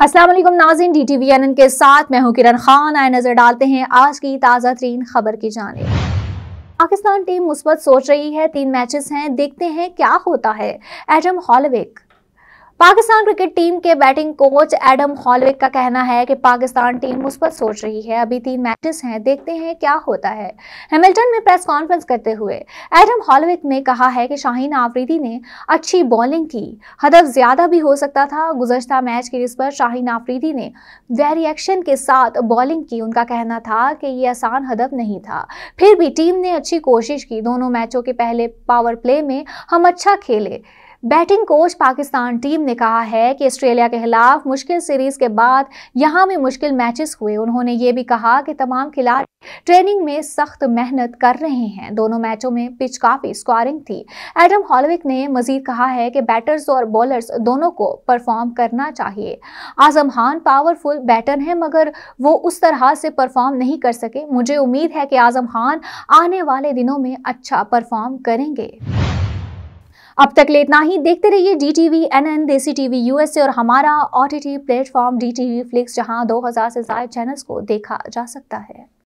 Aslam Nazin D T V N N के साथ मैं हूं किरण खान आए नज़र डालते हैं आज की ताज़ा तरीन खबर की जाने पाकिस्तान टीम मुस्बत सोच रही है तीन मैचेस हैं देखते हैं क्या होता है Adam Hollioake Pakistan cricket team के बैटिंग कोच एडम हॉलविक का कहना है कि पाकिस्तान टीम पर सोच रही है अभी तीन मैचेस हैं देखते हैं क्या होता है हैमिल्टन में प्रेस कॉन्फ्रेंस करते हुए एडम हॉलविक ने कहा है कि शाहीन आफरीदी ने अच्छी बॉलिंग की हदफ ज़्यादा भी हो सकता था गुजशत मैच की पर शाहीन आफरीदी ने वेरिएक्शन के साथ बॉलिंग की उनका कहना था कि ये आसान हदफ नहीं था फिर भी टीम ने अच्छी कोशिश की दोनों मैचों के पहले पावर प्ले में हम अच्छा खेले बैटिंग कोच पाकिस्तान टीम ने कहा है कि ऑस्ट्रेलिया के खिलाफ मुश्किल सीरीज के बाद यहाँ में मुश्किल मैचेस हुए उन्होंने ये भी कहा कि तमाम खिलाड़ी ट्रेनिंग में सख्त मेहनत कर रहे हैं दोनों मैचों में पिच काफ़ी स्कोरिंग थी एडम हॉलविक ने मजीद कहा है कि बैटर्स और बॉलर्स दोनों को परफॉर्म करना चाहिए आजम खान पावरफुल बैटर हैं मगर वो उस तरह से परफॉर्म नहीं कर सके मुझे उम्मीद है कि आजम खान आने वाले दिनों में अच्छा परफॉर्म करेंगे अब तक ले इतना ही देखते रहिए D T V N N Desi TV USA और हमारा O T T platform D T V Flix जहाँ दो हज़ार से ज्यादा चैनल्स को देखा जा सकता है